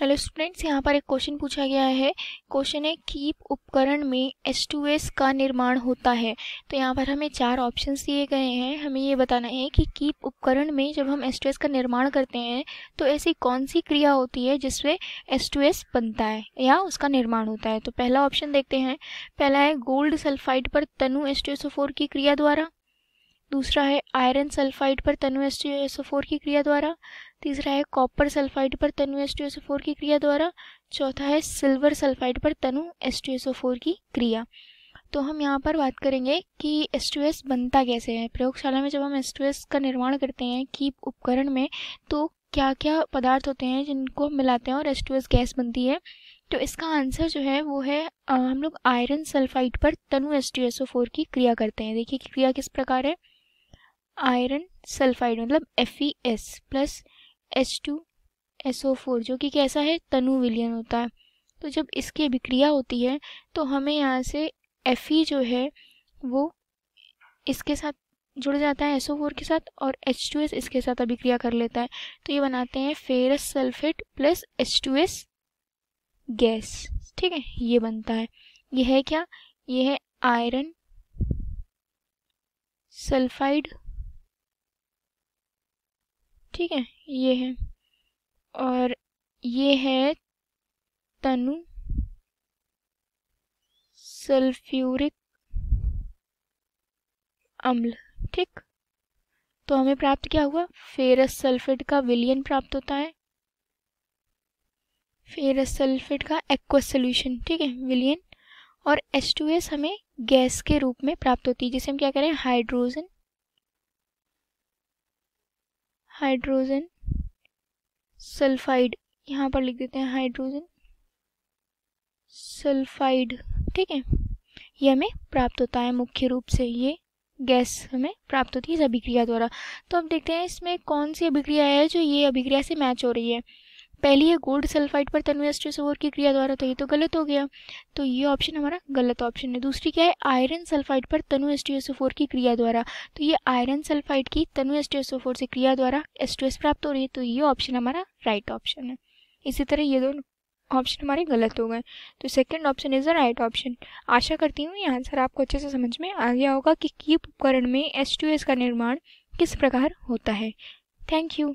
hello students यहाँ पर एक क्वेश्चन पूछा गया है क्वेश्चन है कीप उपकरण में एस का निर्माण होता है तो यहाँ पर हमें चार ऑप्शंस दिए गए हैं हमें ये बताना है कि कीप उपकरण में जब हम एस का निर्माण करते हैं तो ऐसी कौन सी क्रिया होती है जिसमें एस बनता है या उसका निर्माण होता है तो पहला ऑप्शन देखते हैं पहला है गोल्ड सल्फाइड पर तनु एच की क्रिया द्वारा दूसरा है आयरन सल्फाइड पर तनु एस टी एस फोर की क्रिया द्वारा तीसरा है कॉपर सल्फाइड पर तनु एस टी एस फोर की क्रिया द्वारा चौथा है सिल्वर सल्फाइड पर तनु एस टी एस फोर की क्रिया तो हम यहाँ पर बात करेंगे कि एस टू एस बनता कैसे है प्रयोगशाला में जब हम एस टू एस का निर्माण करते हैं की उपकरण में तो क्या क्या पदार्थ होते हैं जिनको हम मिलाते हैं और एस टू एस गैस बनती है तो इसका आंसर जो है वो है आ, हम लोग आयरन सल्फाइड पर तनु S T S O four की क्रिया करते हैं देखिए क्रिया किस प्रकार है आयरन सल्फाइड मतलब F E S plus H two S O four जो कि कैसा है तनु विलियन होता है तो जब इसकी अभिक्रिया होती है तो हमें यहाँ से एफ ई जो है वो इसके साथ जुड़ जाता है एस ओ फोर के साथ और एच टू एस इसके साथ अभिक्रिया कर लेता है तो ये बनाते हैं ferrous sulphate plus H two S gas ठीक है ये बनता है यह है क्या यह है आयरन सल्फाइड ठीक है ये है और ये है तनु सल्फ्यूरिक अम्ल ठीक तो हमें प्राप्त क्या हुआ फेरस सल्फेट का विलियन प्राप्त होता है फेरस सल्फेट का एक्वस सोल्यूशन ठीक है विलियन और H2S हमें गैस के रूप में प्राप्त होती है जिसे हम क्या करें हाइड्रोजन हाइड्रोजन सल्फाइड यहाँ पर लिख देते हैं हाइड्रोजन सल्फाइड ठीक है ये हमें प्राप्त होता है मुख्य रूप से ये गैस हमें प्राप्त होती है इस अभिक्रिया द्वारा तो अब देखते हैं इसमें कौन सी अभिक्रिया है जो ये अभिक्रिया से मैच हो रही है पहली है गोल्ड सल्फाइड पर तन्वेस्ट्रेस ओवर की क्रिया द्वारा तो ये तो गलत हो गया तो ये ऑप्शन हमारा गलत ऑप्शन है दूसरी क्या है आयरन सल्फाइड पर तनु एस की क्रिया द्वारा तो ये आयरन सल्फाइड की तनु एस से क्रिया द्वारा एस प्राप्त हो रही है तो ये ऑप्शन हमारा राइट ऑप्शन है इसी तरह ये दोनों ऑप्शन हमारे गलत हो गए तो second option is the right option आशा करती हूँ ये आंसर आपको अच्छे से समझ में आ गया होगा कि कीप उपकरण में एस का निर्माण किस प्रकार होता है थैंक यू